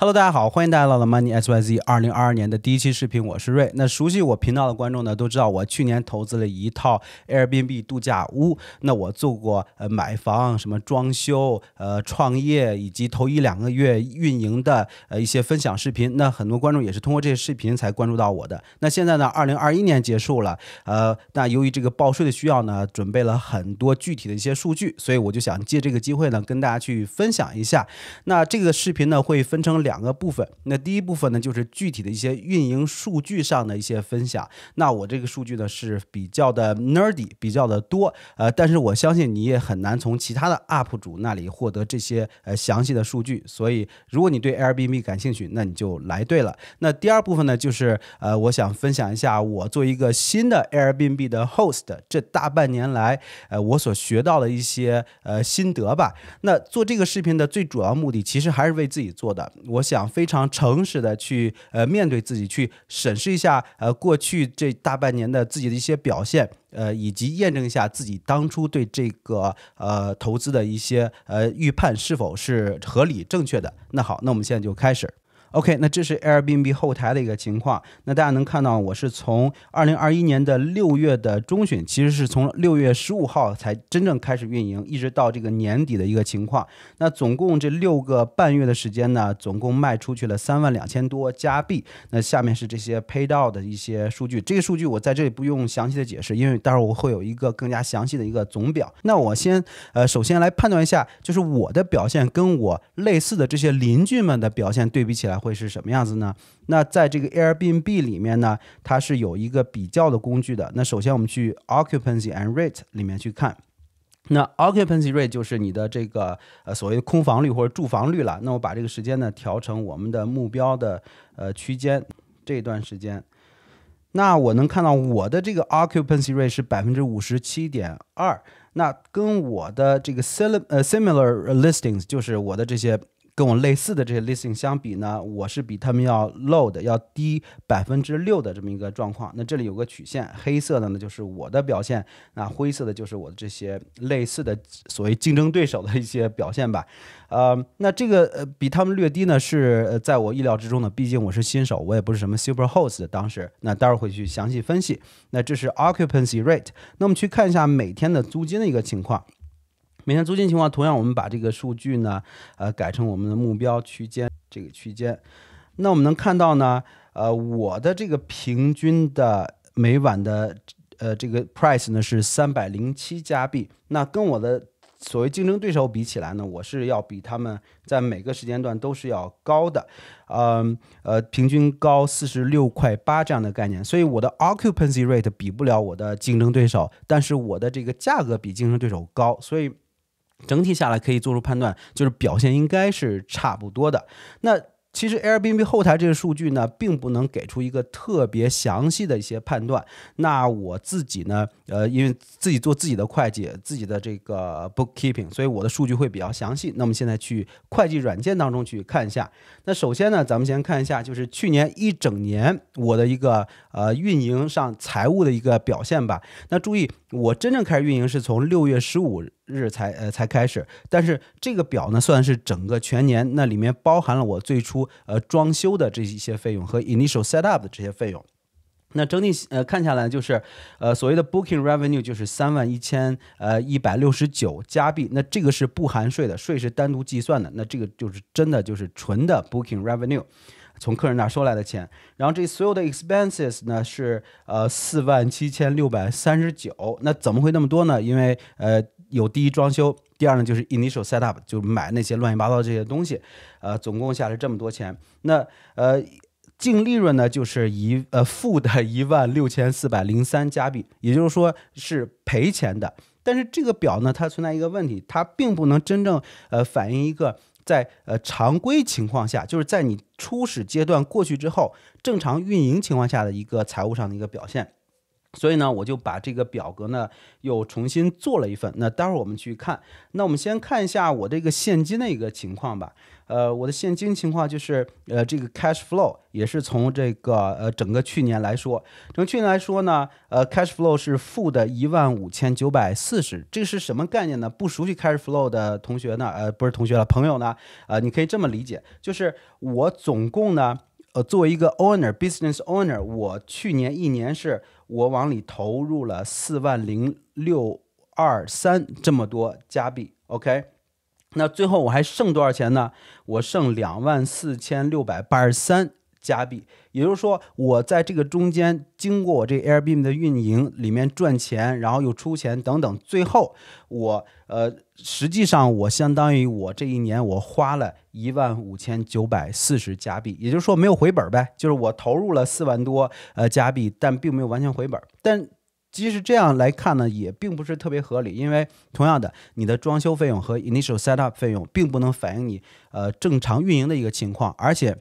Hello，大家好，欢迎大家来到 Money SYZ 二零二二年的第一期视频，我是瑞。那熟悉我频道的观众呢，都知道我去年投资了一套 Airbnb 度假屋。那我做过呃买房、什么装修、呃创业，以及头一两个月运营的呃一些分享视频。那很多观众也是通过这些视频才关注到我的。那现在呢，二零二一年结束了，呃，那由于这个报税的需要呢，准备了很多具体的一些数据，所以我就想借这个机会呢，跟大家去分享一下。那这个视频呢，会分成两。两个部分。那第一部分呢，就是具体的一些运营数据上的一些分享。那我这个数据呢是比较的 nerdy，比较的多。呃，但是我相信你也很难从其他的 up 主那里获得这些呃详细的数据。所以，如果你对 Airbnb 感兴趣，那你就来对了。那第二部分呢，就是呃，我想分享一下我做一个新的 Airbnb 的 host 这大半年来呃我所学到的一些呃心得吧。那做这个视频的最主要目的，其实还是为自己做的。我。我想非常诚实的去呃面对自己，去审视一下呃过去这大半年的自己的一些表现，呃以及验证一下自己当初对这个呃投资的一些呃预判是否是合理正确的。那好，那我们现在就开始。OK，那这是 Airbnb 后台的一个情况。那大家能看到，我是从二零二一年的六月的中旬，其实是从六月十五号才真正开始运营，一直到这个年底的一个情况。那总共这六个半月的时间呢，总共卖出去了三万两千多加币。那下面是这些 Paid Out 的一些数据。这个数据我在这里不用详细的解释，因为待会我会有一个更加详细的一个总表。那我先呃，首先来判断一下，就是我的表现跟我类似的这些邻居们的表现对比起来会。会是什么样子呢？那在这个 Airbnb 里面呢，它是有一个比较的工具的。那首先我们去 Occupancy and Rate 里面去看。那 Occupancy Rate 就是你的这个呃所谓空房率或者住房率了。那我把这个时间呢调成我们的目标的呃区间这段时间。那我能看到我的这个 Occupancy Rate 是百分之五十七点二。那跟我的这个呃 Similar Listings 就是我的这些。跟我类似的这些 listing 相比呢，我是比他们要 low 的，要低百分之六的这么一个状况。那这里有个曲线，黑色的呢就是我的表现，那灰色的就是我的这些类似的所谓竞争对手的一些表现吧。呃，那这个呃比他们略低呢，是在我意料之中的，毕竟我是新手，我也不是什么 super host。当时，那待会儿会去详细分析。那这是 occupancy rate。那我们去看一下每天的租金的一个情况。每天租金情况，同样我们把这个数据呢，呃，改成我们的目标区间这个区间，那我们能看到呢，呃，我的这个平均的每晚的，呃，这个 price 呢是三百零七加币，那跟我的所谓竞争对手比起来呢，我是要比他们在每个时间段都是要高的，嗯，呃，平均高四十六块八这样的概念，所以我的 occupancy rate 比不了我的竞争对手，但是我的这个价格比竞争对手高，所以。整体下来可以做出判断，就是表现应该是差不多的。那其实 Airbnb 后台这个数据呢，并不能给出一个特别详细的一些判断。那我自己呢，呃，因为自己做自己的会计，自己的这个 bookkeeping，所以我的数据会比较详细。那么现在去会计软件当中去看一下。那首先呢，咱们先看一下，就是去年一整年我的一个呃运营上财务的一个表现吧。那注意。我真正开始运营是从六月十五日才呃才开始，但是这个表呢算是整个全年，那里面包含了我最初呃装修的这一些费用和 initial setup 的这些费用。那整体呃看下来就是，呃所谓的 booking revenue 就是三万一千呃一百六十九加币，那这个是不含税的，税是单独计算的，那这个就是真的就是纯的 booking revenue。从客人那收来的钱，然后这所有的 expenses 呢是呃四万七千六百三十九，那怎么会那么多呢？因为呃有第一装修，第二呢就是 initial setup 就买那些乱七八糟这些东西，呃总共下来这么多钱，那呃净利润呢就是一呃负的一万六千四百零三加币，也就是说是赔钱的。但是这个表呢它存在一个问题，它并不能真正呃反映一个。在呃常规情况下，就是在你初始阶段过去之后，正常运营情况下的一个财务上的一个表现。所以呢，我就把这个表格呢又重新做了一份。那待会儿我们去看。那我们先看一下我这个现金的一个情况吧。呃，我的现金情况就是，呃，这个 cash flow 也是从这个呃整个去年来说，从去年来说呢，呃，cash flow 是负的一万五千九百四十，这是什么概念呢？不熟悉 cash flow 的同学呢，呃，不是同学了，朋友呢，呃，你可以这么理解，就是我总共呢，呃，作为一个 owner business owner，我去年一年是我往里投入了四万零六二三这么多加币，OK。那最后我还剩多少钱呢？我剩两万四千六百八十三加币，也就是说，我在这个中间经过我这 Airbnb 的运营里面赚钱，然后又出钱等等，最后我呃，实际上我相当于我这一年我花了一万五千九百四十加币，也就是说没有回本呗，就是我投入了四万多呃加币，但并没有完全回本，但。即使这样来看呢，也并不是特别合理，因为同样的，你的装修费用和 initial setup 费用并不能反映你呃正常运营的一个情况，而且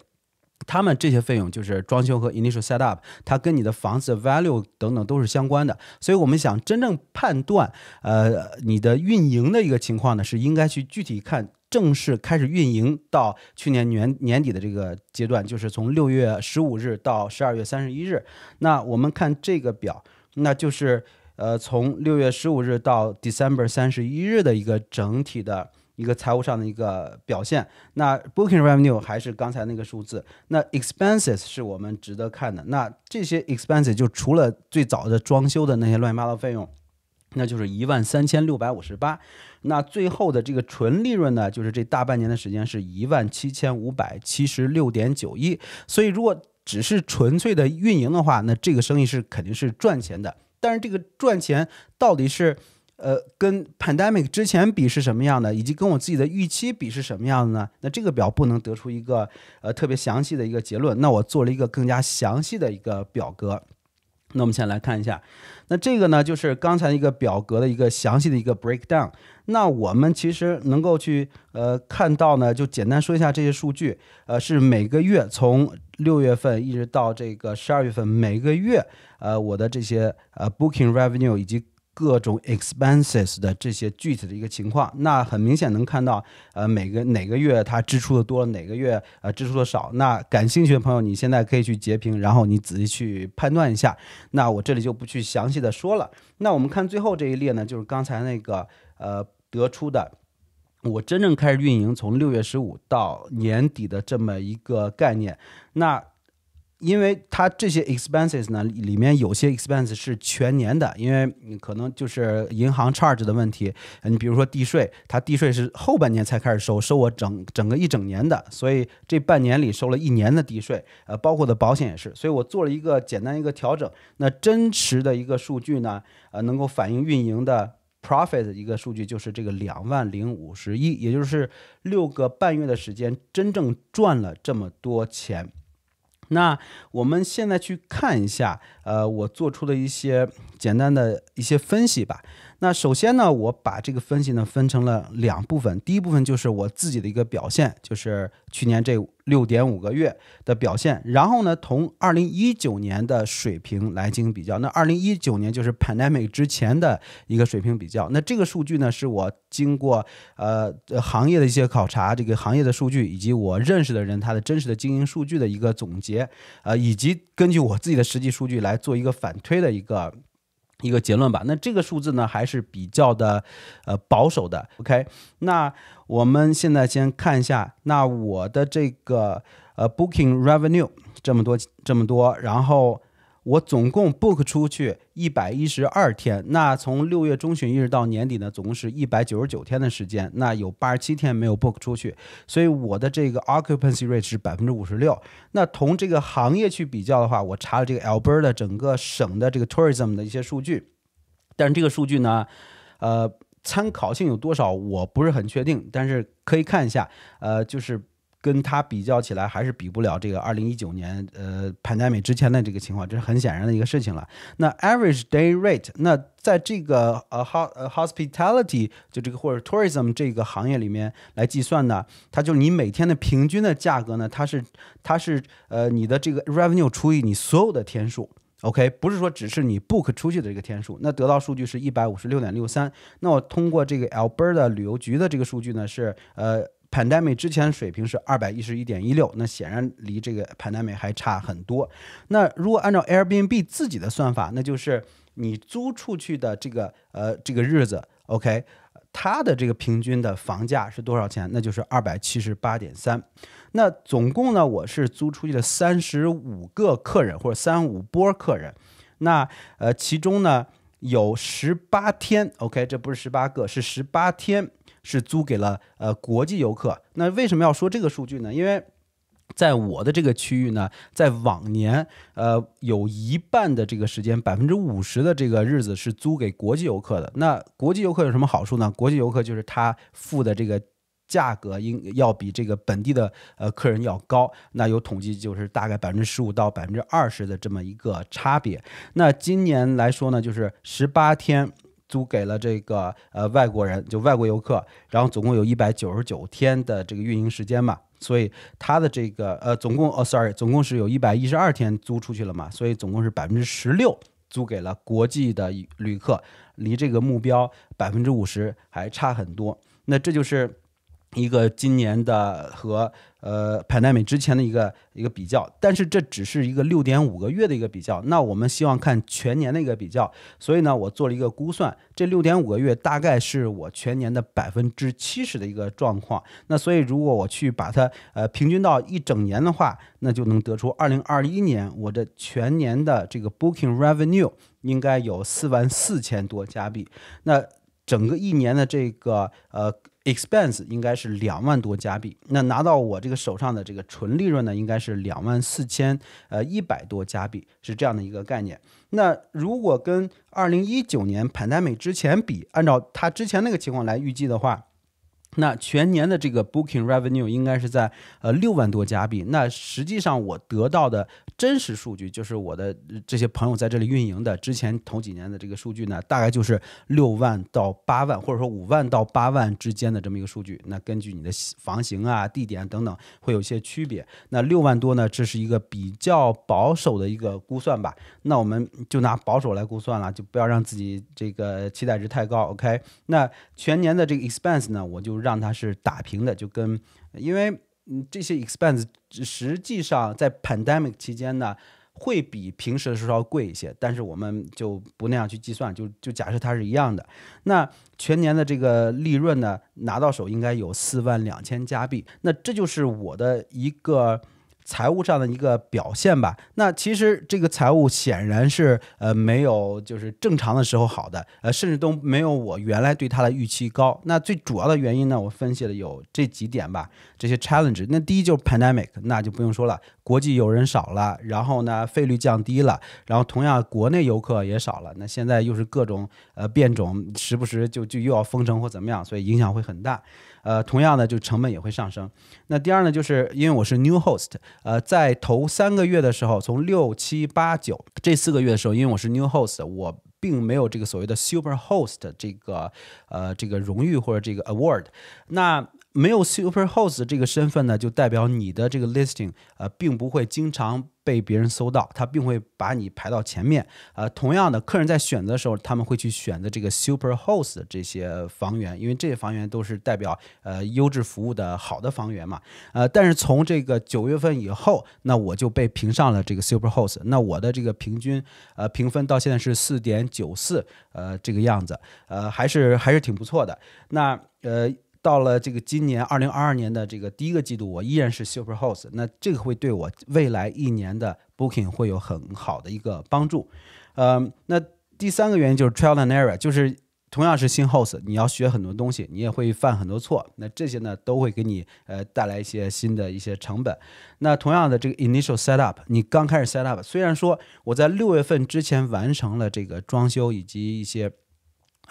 他们这些费用就是装修和 initial setup，它跟你的房子 value 等等都是相关的。所以我们想真正判断呃你的运营的一个情况呢，是应该去具体看正式开始运营到去年年年底的这个阶段，就是从六月十五日到十二月三十一日。那我们看这个表。那就是，呃，从六月十五日到 December 三十一日的一个整体的一个财务上的一个表现。那 Booking Revenue 还是刚才那个数字。那 Expenses 是我们值得看的。那这些 Expenses 就除了最早的装修的那些乱七八糟费用，那就是一万三千六百五十八。那最后的这个纯利润呢，就是这大半年的时间是一万七千五百七十六点九一。所以如果只是纯粹的运营的话，那这个生意是肯定是赚钱的。但是这个赚钱到底是呃跟 pandemic 之前比是什么样的，以及跟我自己的预期比是什么样的呢？那这个表不能得出一个呃特别详细的一个结论。那我做了一个更加详细的一个表格。那我们先来看一下，那这个呢就是刚才一个表格的一个详细的一个 breakdown。那我们其实能够去呃看到呢，就简单说一下这些数据，呃，是每个月从六月份一直到这个十二月份，每个月呃我的这些呃 booking revenue 以及各种 expenses 的这些具体的一个情况。那很明显能看到，呃，每个哪个月它支出的多，哪个月呃支出的少。那感兴趣的朋友，你现在可以去截屏，然后你仔细去判断一下。那我这里就不去详细的说了。那我们看最后这一列呢，就是刚才那个呃。得出的，我真正开始运营从六月十五到年底的这么一个概念，那因为它这些 expenses 呢，里面有些 expenses 是全年的，因为你可能就是银行 charge 的问题，你比如说地税，它地税是后半年才开始收，收我整整个一整年的，所以这半年里收了一年的地税，呃，包括的保险也是，所以我做了一个简单一个调整，那真实的一个数据呢，呃，能够反映运营的。profit 的一个数据就是这个两万零五十一，也就是六个半月的时间，真正赚了这么多钱。那我们现在去看一下，呃，我做出的一些简单的一些分析吧。那首先呢，我把这个分析呢分成了两部分。第一部分就是我自己的一个表现，就是去年这六点五个月的表现。然后呢，同二零一九年的水平来进行比较。那二零一九年就是 pandemic 之前的一个水平比较。那这个数据呢，是我经过呃行业的一些考察，这个行业的数据以及我认识的人他的真实的经营数据的一个总结，呃，以及根据我自己的实际数据来做一个反推的一个。一个结论吧，那这个数字呢还是比较的，呃保守的。OK，那我们现在先看一下，那我的这个呃 booking revenue 这么多这么多，然后。我总共 book 出去一百一十二天，那从六月中旬一直到年底呢，总共是一百九十九天的时间，那有八十七天没有 book 出去，所以我的这个 occupancy rate 是百分之五十六。那同这个行业去比较的话，我查了这个 Alberta 整个省的这个 tourism 的一些数据，但是这个数据呢，呃，参考性有多少我不是很确定，但是可以看一下，呃，就是。跟它比较起来，还是比不了这个二零一九年呃，pandemic 之前的这个情况，这是很显然的一个事情了。那 average day rate，那在这个呃 hos hospitality 就这个或者 tourism 这个行业里面来计算呢，它就是你每天的平均的价格呢，它是它是呃你的这个 revenue 除以你所有的天数，OK，不是说只是你 book 出去的这个天数。那得到数据是一百五十六点六三。那我通过这个 Alberta 旅游局的这个数据呢，是呃。Pandemic 之前水平是二百一十一点一六，那显然离这个 Pandemic 还差很多。那如果按照 Airbnb 自己的算法，那就是你租出去的这个呃这个日子，OK，它的这个平均的房价是多少钱？那就是二百七十八点三。那总共呢，我是租出去了三十五个客人或者三五波客人。那呃其中呢有十八天，OK，这不是十八个，是十八天。是租给了呃国际游客，那为什么要说这个数据呢？因为在我的这个区域呢，在往年呃有一半的这个时间，百分之五十的这个日子是租给国际游客的。那国际游客有什么好处呢？国际游客就是他付的这个价格应要比这个本地的呃客人要高，那有统计就是大概百分之十五到百分之二十的这么一个差别。那今年来说呢，就是十八天。租给了这个呃外国人，就外国游客，然后总共有一百九十九天的这个运营时间嘛，所以它的这个呃总共呃，sorry，总共是有一百一十二天租出去了嘛，所以总共是百分之十六租给了国际的旅客，离这个目标百分之五十还差很多，那这就是。一个今年的和呃，派 i 美之前的一个一个比较，但是这只是一个六点五个月的一个比较，那我们希望看全年的一个比较，所以呢，我做了一个估算，这六点五个月大概是我全年的百分之七十的一个状况，那所以如果我去把它呃平均到一整年的话，那就能得出二零二一年我的全年的这个 booking revenue 应该有四万四千多加币，那整个一年的这个呃。expense 应该是两万多加币，那拿到我这个手上的这个纯利润呢，应该是两万四千呃一百多加币，是这样的一个概念。那如果跟二零一九年 pandemic 之前比，按照他之前那个情况来预计的话。那全年的这个 booking revenue 应该是在呃六万多加币。那实际上我得到的真实数据，就是我的这些朋友在这里运营的之前头几年的这个数据呢，大概就是六万到八万，或者说五万到八万之间的这么一个数据。那根据你的房型啊、地点等等，会有一些区别。那六万多呢，这是一个比较保守的一个估算吧。那我们就拿保守来估算了，就不要让自己这个期待值太高。OK，那全年的这个 expense 呢，我就让它是打平的，就跟因为嗯这些 expense 实际上在 pandemic 期间呢，会比平时的时候要贵一些，但是我们就不那样去计算，就就假设它是一样的。那全年的这个利润呢，拿到手应该有四万两千加币。那这就是我的一个。财务上的一个表现吧，那其实这个财务显然是呃没有就是正常的时候好的，呃甚至都没有我原来对它的预期高。那最主要的原因呢，我分析了有这几点吧，这些 challenge。那第一就是 pandemic，那就不用说了，国际游人少了，然后呢费率降低了，然后同样国内游客也少了。那现在又是各种呃变种，时不时就就又要封城或怎么样，所以影响会很大。呃，同样的就成本也会上升。那第二呢，就是因为我是 new host，呃，在头三个月的时候，从六七八九这四个月的时候，因为我是 new host，我并没有这个所谓的 super host 这个呃这个荣誉或者这个 award。那没有 super host 这个身份呢，就代表你的这个 listing，呃，并不会经常。被别人搜到，他并会把你排到前面。呃，同样的客人在选择的时候，他们会去选择这个 super host 的这些房源，因为这些房源都是代表呃优质服务的好的房源嘛。呃，但是从这个九月份以后，那我就被评上了这个 super host，那我的这个平均呃评分到现在是四点九四呃这个样子，呃还是还是挺不错的。那呃。到了这个今年二零二二年的这个第一个季度，我依然是 super host，那这个会对我未来一年的 booking 会有很好的一个帮助。呃，那第三个原因就是 trial and error，就是同样是新 host，你要学很多东西，你也会犯很多错，那这些呢都会给你呃带来一些新的一些成本。那同样的这个 initial setup，你刚开始 setup，虽然说我在六月份之前完成了这个装修以及一些。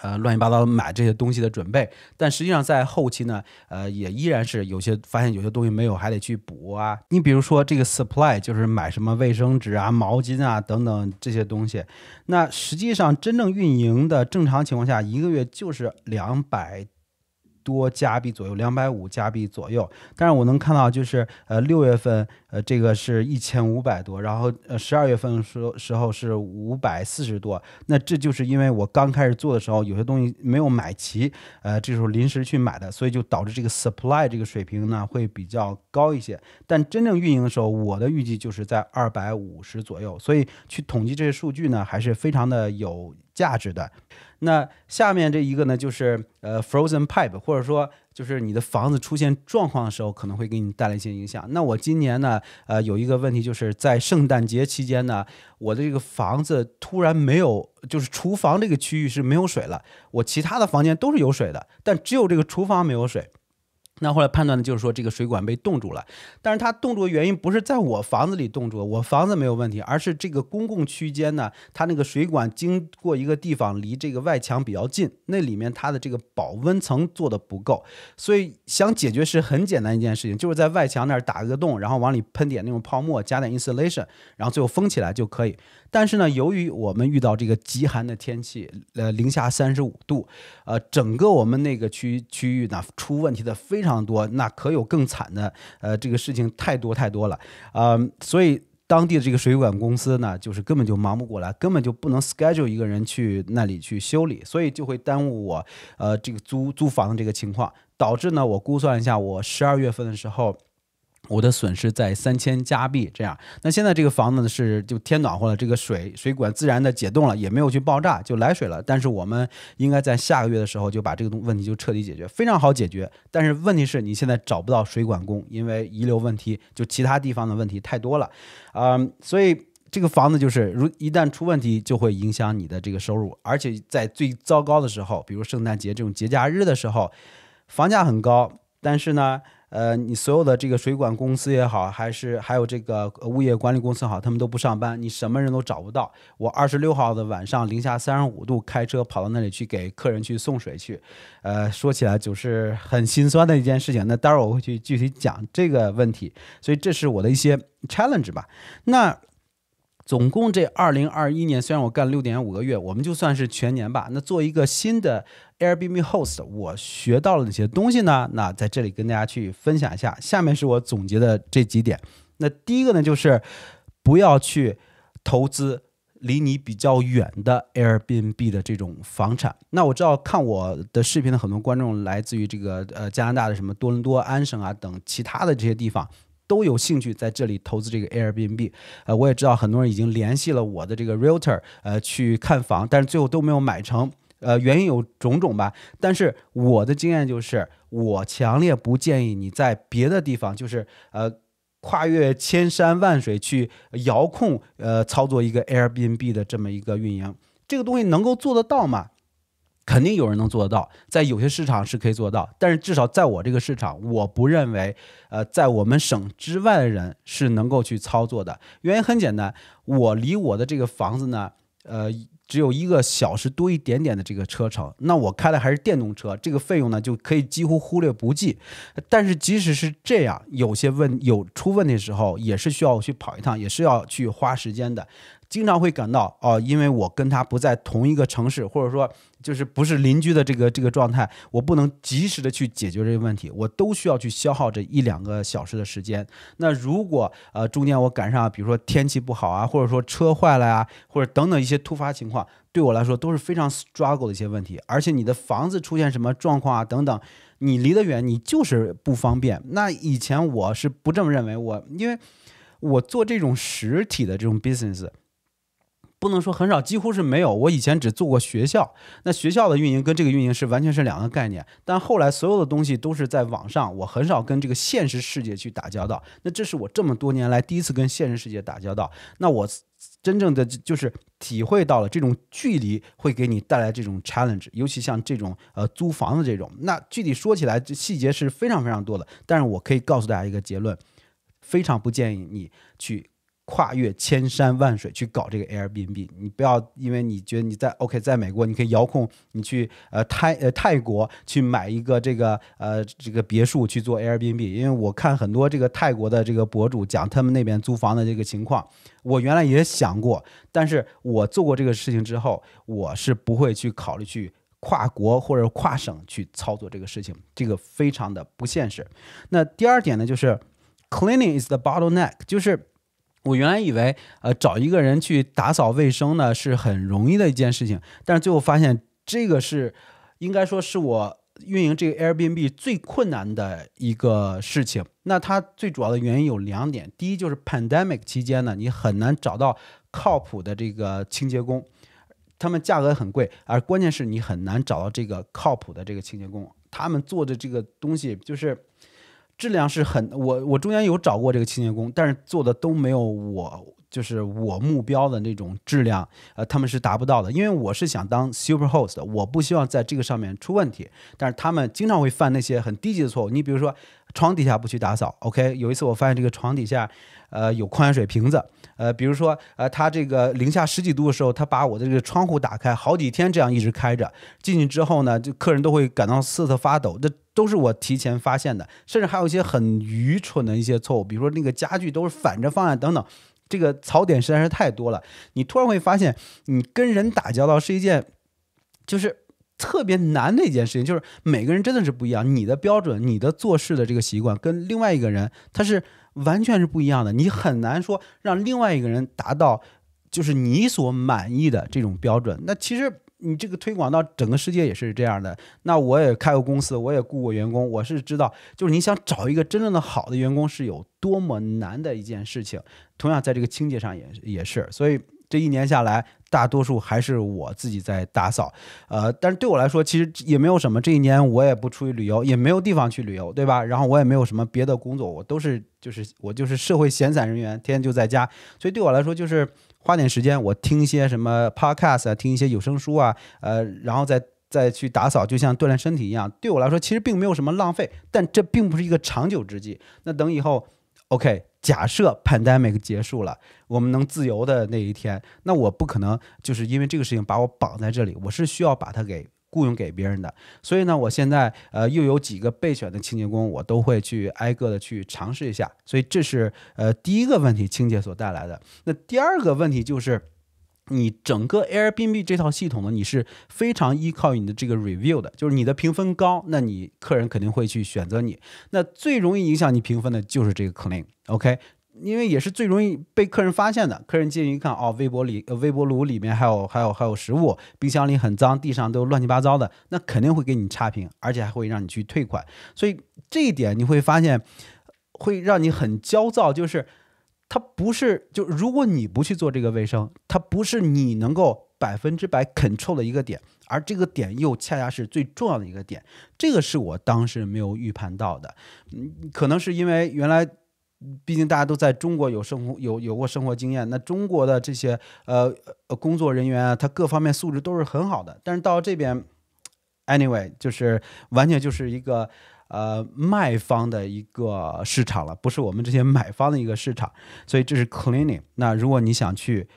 呃，乱七八糟买这些东西的准备，但实际上在后期呢，呃，也依然是有些发现有些东西没有，还得去补啊。你比如说这个 supply，就是买什么卫生纸啊、毛巾啊等等这些东西。那实际上真正运营的正常情况下，一个月就是两百。多加币左右，两百五加币左右。但是我能看到，就是呃六月份，呃这个是一千五百多，然后呃十二月份时时候是五百四十多。那这就是因为我刚开始做的时候，有些东西没有买齐，呃这时候临时去买的，所以就导致这个 supply 这个水平呢会比较高一些。但真正运营的时候，我的预计就是在二百五十左右。所以去统计这些数据呢，还是非常的有。价值的，那下面这一个呢，就是呃 frozen pipe，或者说就是你的房子出现状况的时候，可能会给你带来一些影响。那我今年呢，呃，有一个问题，就是在圣诞节期间呢，我的这个房子突然没有，就是厨房这个区域是没有水了，我其他的房间都是有水的，但只有这个厨房没有水。那后来判断的就是说，这个水管被冻住了，但是它冻住的原因不是在我房子里冻住，我房子没有问题，而是这个公共区间呢，它那个水管经过一个地方，离这个外墙比较近，那里面它的这个保温层做的不够，所以想解决是很简单一件事情，就是在外墙那儿打个洞，然后往里喷点那种泡沫，加点 insulation，然后最后封起来就可以。但是呢，由于我们遇到这个极寒的天气，呃，零下三十五度，呃，整个我们那个区区域呢出问题的非常。非常多，那可有更惨的，呃，这个事情太多太多了，呃，所以当地的这个水管公司呢，就是根本就忙不过来，根本就不能 schedule 一个人去那里去修理，所以就会耽误我，呃，这个租租房的这个情况，导致呢，我估算一下，我十二月份的时候。我的损失在三千加币这样。那现在这个房子呢是就天暖和了，这个水水管自然的解冻了，也没有去爆炸，就来水了。但是我们应该在下个月的时候就把这个东问题就彻底解决，非常好解决。但是问题是你现在找不到水管工，因为遗留问题就其他地方的问题太多了，啊，所以这个房子就是如一旦出问题就会影响你的这个收入，而且在最糟糕的时候，比如圣诞节这种节假日的时候，房价很高，但是呢。呃，你所有的这个水管公司也好，还是还有这个物业管理公司好，他们都不上班，你什么人都找不到。我二十六号的晚上零下三十五度，开车跑到那里去给客人去送水去，呃，说起来就是很心酸的一件事情。那待会儿我会去具体讲这个问题，所以这是我的一些 challenge 吧。那。总共这二零二一年，虽然我干了六点五个月，我们就算是全年吧。那做一个新的 Airbnb host，我学到了哪些东西呢？那在这里跟大家去分享一下。下面是我总结的这几点。那第一个呢，就是不要去投资离你比较远的 Airbnb 的这种房产。那我知道看我的视频的很多观众来自于这个呃加拿大的什么多伦多安省啊等其他的这些地方。都有兴趣在这里投资这个 Airbnb，呃，我也知道很多人已经联系了我的这个 realtor，呃，去看房，但是最后都没有买成，呃，原因有种种吧。但是我的经验就是，我强烈不建议你在别的地方，就是呃，跨越千山万水去遥控呃操作一个 Airbnb 的这么一个运营，这个东西能够做得到吗？肯定有人能做得到，在有些市场是可以做到，但是至少在我这个市场，我不认为，呃，在我们省之外的人是能够去操作的。原因很简单，我离我的这个房子呢，呃，只有一个小时多一点点的这个车程，那我开的还是电动车，这个费用呢就可以几乎忽略不计。但是即使是这样，有些问有出问题的时候，也是需要去跑一趟，也是要去花时间的。经常会感到哦，因为我跟他不在同一个城市，或者说就是不是邻居的这个这个状态，我不能及时的去解决这个问题，我都需要去消耗这一两个小时的时间。那如果呃中间我赶上，比如说天气不好啊，或者说车坏了呀，或者等等一些突发情况，对我来说都是非常 struggle 的一些问题。而且你的房子出现什么状况啊等等，你离得远，你就是不方便。那以前我是不这么认为，我因为我做这种实体的这种 business。不能说很少，几乎是没有。我以前只做过学校，那学校的运营跟这个运营是完全是两个概念。但后来所有的东西都是在网上，我很少跟这个现实世界去打交道。那这是我这么多年来第一次跟现实世界打交道。那我真正的就是体会到了这种距离会给你带来这种 challenge，尤其像这种呃租房子这种。那具体说起来，这细节是非常非常多的。但是我可以告诉大家一个结论：非常不建议你去。跨越千山万水去搞这个 Airbnb，你不要因为你觉得你在 OK，在美国你可以遥控你去呃泰呃泰国去买一个这个呃这个别墅去做 Airbnb，因为我看很多这个泰国的这个博主讲他们那边租房的这个情况，我原来也想过，但是我做过这个事情之后，我是不会去考虑去跨国或者跨省去操作这个事情，这个非常的不现实。那第二点呢，就是 Cleaning is the bottleneck，就是。我原来以为，呃，找一个人去打扫卫生呢是很容易的一件事情，但是最后发现这个是，应该说是我运营这个 Airbnb 最困难的一个事情。那它最主要的原因有两点，第一就是 pandemic 期间呢，你很难找到靠谱的这个清洁工，他们价格很贵，而关键是你很难找到这个靠谱的这个清洁工，他们做的这个东西就是。质量是很我我中间有找过这个清洁工，但是做的都没有我就是我目标的那种质量，呃，他们是达不到的。因为我是想当 super host 的，我不希望在这个上面出问题。但是他们经常会犯那些很低级的错误。你比如说，床底下不去打扫，OK？有一次我发现这个床底下。呃，有矿泉水瓶子，呃，比如说，呃，他这个零下十几度的时候，他把我的这个窗户打开好几天，这样一直开着，进去之后呢，就客人都会感到瑟瑟发抖，这都是我提前发现的，甚至还有一些很愚蠢的一些错误，比如说那个家具都是反着放啊，等等，这个槽点实在是太多了，你突然会发现，你跟人打交道是一件，就是。特别难的一件事情，就是每个人真的是不一样。你的标准、你的做事的这个习惯，跟另外一个人他是完全是不一样的。你很难说让另外一个人达到，就是你所满意的这种标准。那其实你这个推广到整个世界也是这样的。那我也开过公司，我也雇过员工，我是知道，就是你想找一个真正的好的员工是有多么难的一件事情。同样在这个清洁上也也是，所以。这一年下来，大多数还是我自己在打扫，呃，但是对我来说，其实也没有什么。这一年我也不出去旅游，也没有地方去旅游，对吧？然后我也没有什么别的工作，我都是就是我就是社会闲散人员，天天就在家。所以对我来说，就是花点时间，我听一些什么 podcast 啊，听一些有声书啊，呃，然后再再去打扫，就像锻炼身体一样。对我来说，其实并没有什么浪费，但这并不是一个长久之计。那等以后，OK。假设 pandemic 结束了，我们能自由的那一天，那我不可能就是因为这个事情把我绑在这里，我是需要把它给雇佣给别人的。所以呢，我现在呃又有几个备选的清洁工，我都会去挨个的去尝试一下。所以这是呃第一个问题，清洁所带来的。那第二个问题就是。你整个 Airbnb 这套系统呢，你是非常依靠你的这个 review 的，就是你的评分高，那你客人肯定会去选择你。那最容易影响你评分的就是这个 clean，OK，因为也是最容易被客人发现的。客人进去一看，哦，微波里、微波炉里面还有还有还有食物，冰箱里很脏，地上都乱七八糟的，那肯定会给你差评，而且还会让你去退款。所以这一点你会发现会让你很焦躁，就是。它不是就如果你不去做这个卫生，它不是你能够百分之百 control 的一个点，而这个点又恰恰是最重要的一个点。这个是我当时没有预判到的，嗯，可能是因为原来毕竟大家都在中国有生活有有过生活经验，那中国的这些呃呃工作人员啊，他各方面素质都是很好的。但是到这边，anyway，就是完全就是一个。呃，卖方的一个市场了，不是我们这些买方的一个市场，所以这是 cleaning。那如果你想去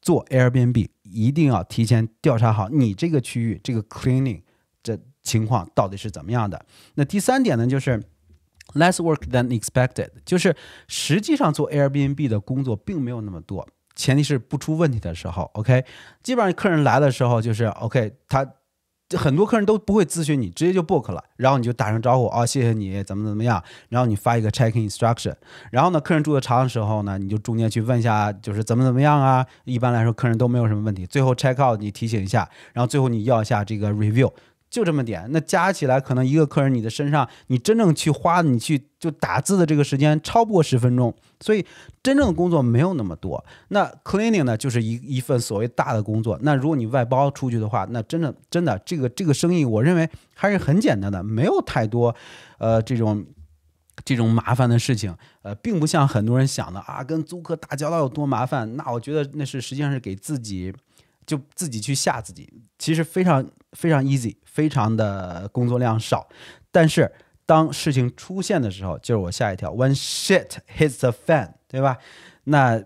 做 Airbnb，一定要提前调查好你这个区域这个 cleaning 这情况到底是怎么样的。那第三点呢，就是 less work than expected，就是实际上做 Airbnb 的工作并没有那么多，前提是不出问题的时候，OK。基本上客人来的时候就是 OK，他。这很多客人都不会咨询你，直接就 book 了，然后你就打声招呼啊，谢谢你，怎么怎么样，然后你发一个 checking instruction，然后呢，客人住的长的时候呢，你就中间去问一下，就是怎么怎么样啊，一般来说客人都没有什么问题，最后 check out 你提醒一下，然后最后你要一下这个 review。就这么点，那加起来可能一个客人你的身上，你真正去花，你去就打字的这个时间超不过十分钟，所以真正的工作没有那么多。那 cleaning 呢，就是一一份所谓大的工作。那如果你外包出去的话，那真的真的这个这个生意，我认为还是很简单的，没有太多，呃，这种这种麻烦的事情。呃，并不像很多人想的啊，跟租客打交道有多麻烦。那我觉得那是实际上是给自己。就自己去吓自己，其实非常非常 easy，非常的工作量少。但是当事情出现的时候，就是我吓一跳。When shit hits the fan，对吧？那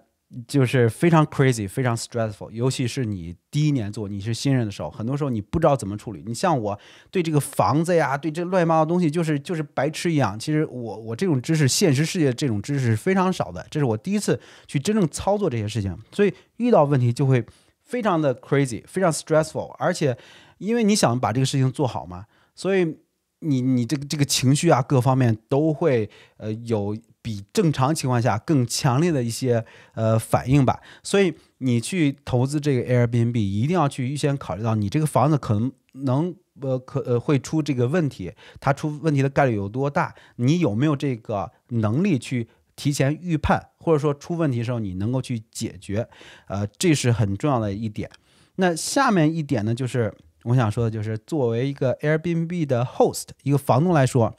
就是非常 crazy，非常 stressful。尤其是你第一年做，你是新人的时候，很多时候你不知道怎么处理。你像我对这个房子呀，对这乱七八糟东西，就是就是白痴一样。其实我我这种知识，现实世界这种知识是非常少的。这是我第一次去真正操作这些事情，所以遇到问题就会。非常的 crazy，非常 stressful，而且，因为你想把这个事情做好嘛，所以你你这个这个情绪啊，各方面都会呃有比正常情况下更强烈的一些呃反应吧。所以你去投资这个 Airbnb，一定要去预先考虑到你这个房子可能能。呃可呃会出这个问题，它出问题的概率有多大，你有没有这个能力去？提前预判，或者说出问题的时候你能够去解决，呃，这是很重要的一点。那下面一点呢，就是我想说的，就是作为一个 Airbnb 的 host，一个房东来说，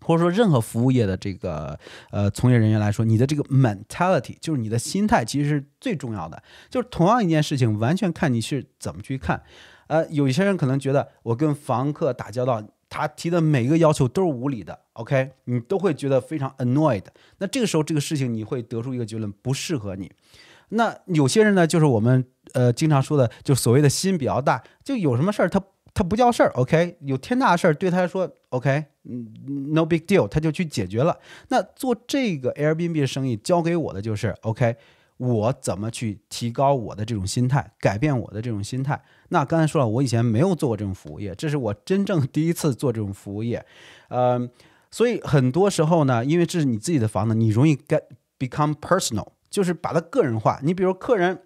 或者说任何服务业的这个呃从业人员来说，你的这个 mentality，就是你的心态，其实是最重要的。就是同样一件事情，完全看你是怎么去看。呃，有些人可能觉得我跟房客打交道。他提的每一个要求都是无理的，OK，你都会觉得非常 annoyed。那这个时候，这个事情你会得出一个结论，不适合你。那有些人呢，就是我们呃经常说的，就所谓的心比较大，就有什么事儿他他不叫事儿，OK，有天大的事儿对他来说，OK，嗯，no big deal，他就去解决了。那做这个 Airbnb 的生意，交给我的就是 OK。我怎么去提高我的这种心态，改变我的这种心态？那刚才说了，我以前没有做过这种服务业，这是我真正第一次做这种服务业，嗯，所以很多时候呢，因为这是你自己的房子，你容易 get become personal，就是把它个人化。你比如客人。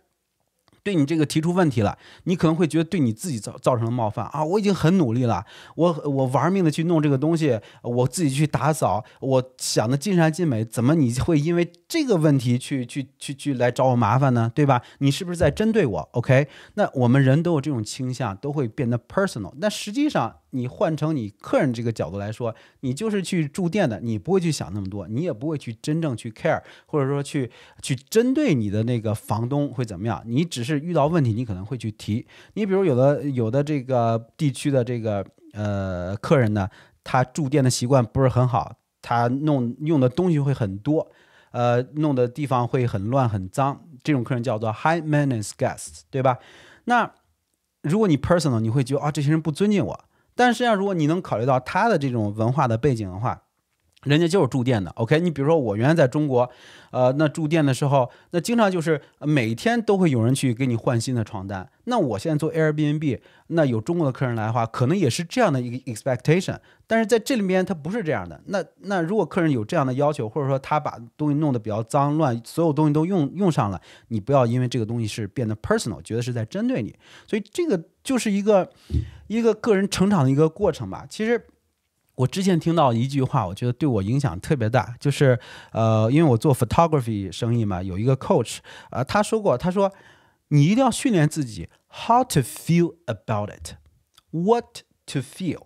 对你这个提出问题了，你可能会觉得对你自己造造成了冒犯啊！我已经很努力了，我我玩命的去弄这个东西，我自己去打扫，我想的尽善尽美，怎么你会因为这个问题去去去去来找我麻烦呢？对吧？你是不是在针对我？OK，那我们人都有这种倾向，都会变得 personal，那实际上。你换成你客人这个角度来说，你就是去住店的，你不会去想那么多，你也不会去真正去 care，或者说去去针对你的那个房东会怎么样？你只是遇到问题，你可能会去提。你比如有的有的这个地区的这个呃客人呢，他住店的习惯不是很好，他弄用的东西会很多，呃，弄的地方会很乱很脏。这种客人叫做 high maintenance g u e s t 对吧？那如果你 personal，你会觉得啊，这些人不尊敬我。但实际上，如果你能考虑到他的这种文化的背景的话。人家就是住店的，OK？你比如说我原来在中国，呃，那住店的时候，那经常就是每天都会有人去给你换新的床单。那我现在做 Airbnb，那有中国的客人来的话，可能也是这样的一个 expectation。但是在这里面，它不是这样的。那那如果客人有这样的要求，或者说他把东西弄得比较脏乱，所有东西都用用上了，你不要因为这个东西是变得 personal，觉得是在针对你。所以这个就是一个一个个人成长的一个过程吧。其实。我之前听到一句话，我觉得对我影响特别大，就是，呃，因为我做 photography 生意嘛，有一个 coach，啊，他说过，他说，你一定要训练自己 how to feel about it，what to feel。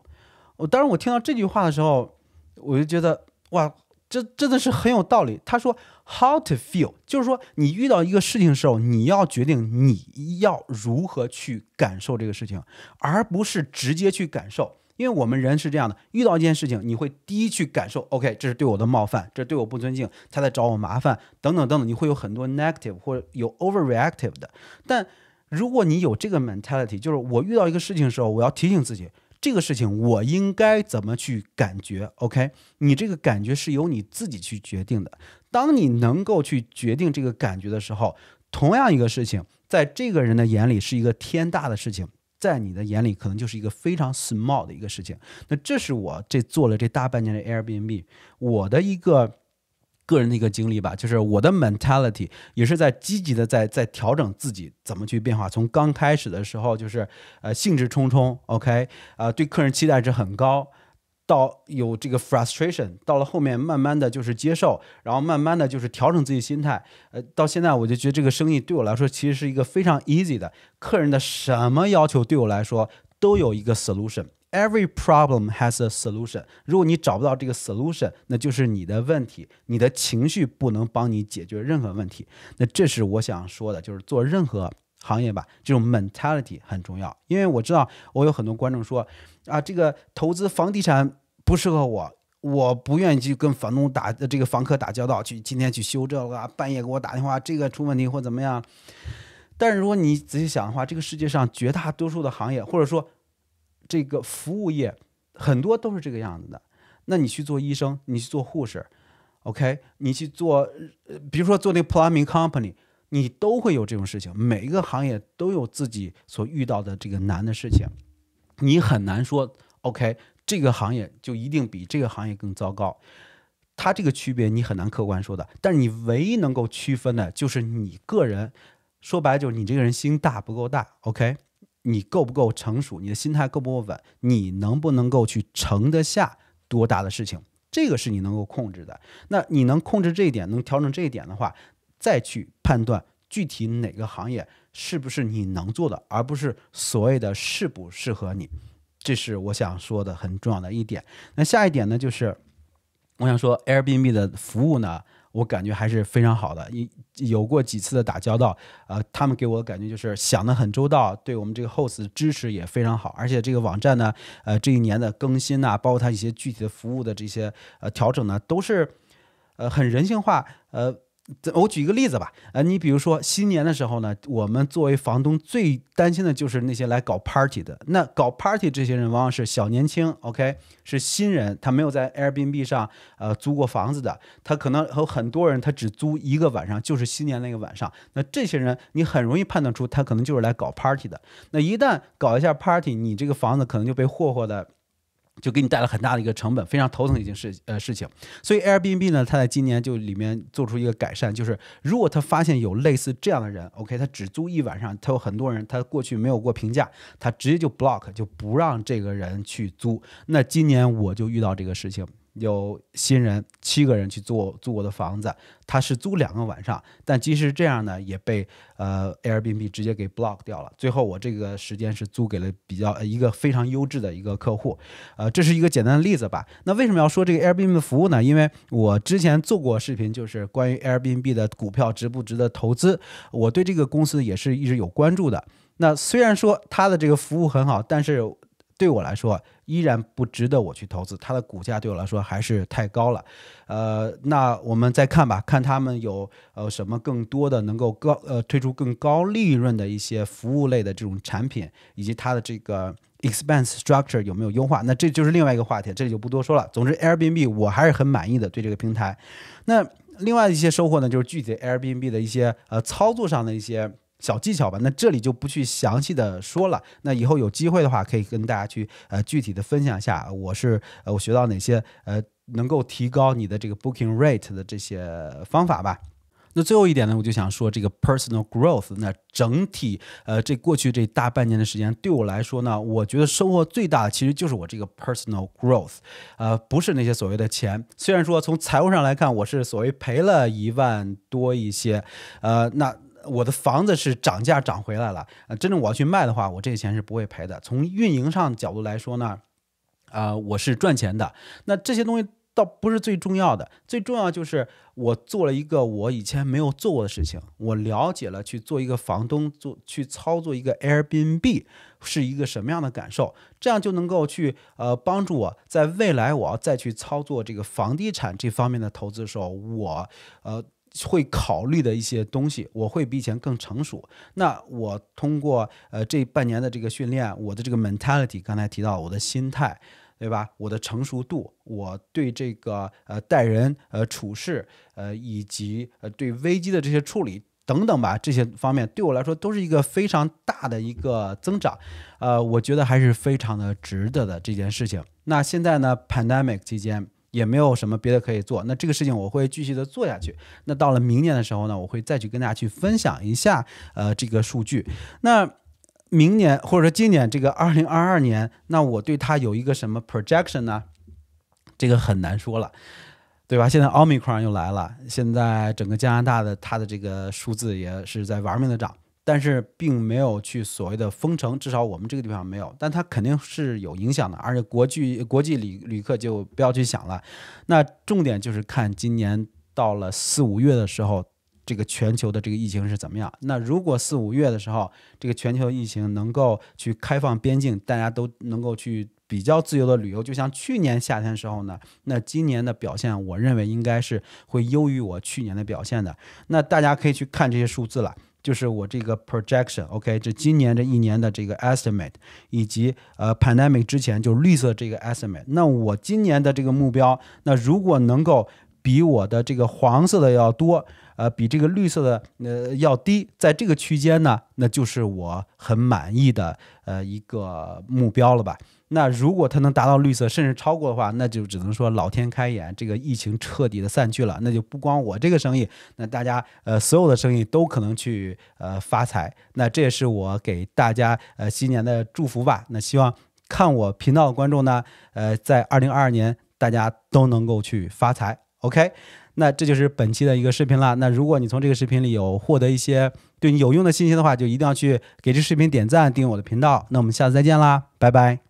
我当时我听到这句话的时候，我就觉得哇，这真的是很有道理。他说 how to feel，就是说你遇到一个事情的时候，你要决定你要如何去感受这个事情，而不是直接去感受。因为我们人是这样的，遇到一件事情，你会第一去感受，OK，这是对我的冒犯，这对我不尊敬，他在找我麻烦，等等等等，你会有很多 negative 或者有 overreactive 的。但如果你有这个 mentality，就是我遇到一个事情的时候，我要提醒自己，这个事情我应该怎么去感觉，OK，你这个感觉是由你自己去决定的。当你能够去决定这个感觉的时候，同样一个事情，在这个人的眼里是一个天大的事情。在你的眼里，可能就是一个非常 small 的一个事情。那这是我这做了这大半年的 Airbnb，我的一个个人的一个经历吧，就是我的 mentality 也是在积极的在在调整自己怎么去变化。从刚开始的时候就是呃兴致冲冲，OK，啊对客人期待值很高。到有这个 frustration，到了后面慢慢的就是接受，然后慢慢的就是调整自己心态。呃，到现在我就觉得这个生意对我来说其实是一个非常 easy 的，客人的什么要求对我来说都有一个 solution，every problem has a solution。如果你找不到这个 solution，那就是你的问题，你的情绪不能帮你解决任何问题。那这是我想说的，就是做任何。行业吧，这种 mentality 很重要，因为我知道我有很多观众说，啊，这个投资房地产不适合我，我不愿意去跟房东打这个房客打交道，去今天去修这个，半夜给我打电话，这个出问题或怎么样。但是如果你仔细想的话，这个世界上绝大多数的行业，或者说这个服务业，很多都是这个样子的。那你去做医生，你去做护士，OK，你去做，比如说做那个 plumbing company。你都会有这种事情，每一个行业都有自己所遇到的这个难的事情，你很难说 OK 这个行业就一定比这个行业更糟糕，它这个区别你很难客观说的。但是你唯一能够区分的就是你个人，说白了就是你这个人心大不够大，OK，你够不够成熟，你的心态够不够稳，你能不能够去承得下多大的事情，这个是你能够控制的。那你能控制这一点，能调整这一点的话。再去判断具体哪个行业是不是你能做的，而不是所谓的适不适合你，这是我想说的很重要的一点。那下一点呢，就是我想说 Airbnb 的服务呢，我感觉还是非常好的。有有过几次的打交道，呃，他们给我的感觉就是想得很周到，对我们这个 host 支持也非常好，而且这个网站呢，呃，这一年的更新呐，包括它一些具体的服务的这些呃调整呢，都是呃很人性化，呃。我举一个例子吧，呃，你比如说新年的时候呢，我们作为房东最担心的就是那些来搞 party 的。那搞 party 这些人往往是小年轻，OK，是新人，他没有在 Airbnb 上呃租过房子的，他可能和很多人他只租一个晚上，就是新年那个晚上。那这些人你很容易判断出他可能就是来搞 party 的。那一旦搞一下 party，你这个房子可能就被霍霍的。就给你带来很大的一个成本，非常头疼一件事，呃事情。所以 Airbnb 呢，它在今年就里面做出一个改善，就是如果他发现有类似这样的人，OK，他只租一晚上，他有很多人，他过去没有过评价，他直接就 block，就不让这个人去租。那今年我就遇到这个事情。有新人七个人去租租我的房子，他是租两个晚上，但即使这样呢，也被呃 Airbnb 直接给 block 掉了。最后我这个时间是租给了比较一个非常优质的一个客户，呃，这是一个简单的例子吧。那为什么要说这个 Airbnb 的服务呢？因为我之前做过视频，就是关于 Airbnb 的股票值不值得投资。我对这个公司也是一直有关注的。那虽然说它的这个服务很好，但是对我来说。依然不值得我去投资，它的股价对我来说还是太高了。呃，那我们再看吧，看他们有呃什么更多的能够高呃推出更高利润的一些服务类的这种产品，以及它的这个 expense structure 有没有优化。那这就是另外一个话题，这里就不多说了。总之，Airbnb 我还是很满意的对这个平台。那另外一些收获呢，就是具体 Airbnb 的一些呃操作上的一些。小技巧吧，那这里就不去详细的说了。那以后有机会的话，可以跟大家去呃具体的分享一下，我是呃我学到哪些呃能够提高你的这个 booking rate 的这些方法吧。那最后一点呢，我就想说这个 personal growth。那整体呃这过去这大半年的时间，对我来说呢，我觉得收获最大的其实就是我这个 personal growth。呃，不是那些所谓的钱，虽然说从财务上来看，我是所谓赔了一万多一些，呃那。我的房子是涨价涨回来了，呃，真正我要去卖的话，我这个钱是不会赔的。从运营上角度来说呢，啊，我是赚钱的。那这些东西倒不是最重要的，最重要就是我做了一个我以前没有做过的事情，我了解了去做一个房东做去操作一个 Airbnb 是一个什么样的感受，这样就能够去呃帮助我在未来我要再去操作这个房地产这方面的投资的时候，我呃。会考虑的一些东西，我会比以前更成熟。那我通过呃这半年的这个训练，我的这个 mentality，刚才提到我的心态，对吧？我的成熟度，我对这个呃待人呃处事呃以及呃对危机的这些处理等等吧，这些方面对我来说都是一个非常大的一个增长。呃，我觉得还是非常的值得的这件事情。那现在呢，pandemic 期间。也没有什么别的可以做，那这个事情我会继续的做下去。那到了明年的时候呢，我会再去跟大家去分享一下，呃，这个数据。那明年或者说今年这个二零二二年，那我对它有一个什么 projection 呢？这个很难说了，对吧？现在奥密克戎又来了，现在整个加拿大的它的这个数字也是在玩命的涨。但是并没有去所谓的封城，至少我们这个地方没有，但它肯定是有影响的。而且国际国际旅旅客就不要去想了。那重点就是看今年到了四五月的时候，这个全球的这个疫情是怎么样。那如果四五月的时候，这个全球疫情能够去开放边境，大家都能够去比较自由的旅游，就像去年夏天时候呢。那今年的表现，我认为应该是会优于我去年的表现的。那大家可以去看这些数字了。就是我这个 projection，OK，这今年这一年的这个 estimate，以及呃 pandemic 之前就绿色这个 estimate。那我今年的这个目标，那如果能够比我的这个黄色的要多，呃，比这个绿色的呃要低，在这个区间呢，那就是我很满意的呃一个目标了吧。那如果它能达到绿色，甚至超过的话，那就只能说老天开眼，这个疫情彻底的散去了。那就不光我这个生意，那大家呃所有的生意都可能去呃发财。那这也是我给大家呃新年的祝福吧。那希望看我频道的观众呢，呃，在二零二二年大家都能够去发财。OK，那这就是本期的一个视频了。那如果你从这个视频里有获得一些对你有用的信息的话，就一定要去给这视频点赞，订阅我的频道。那我们下次再见啦，拜拜。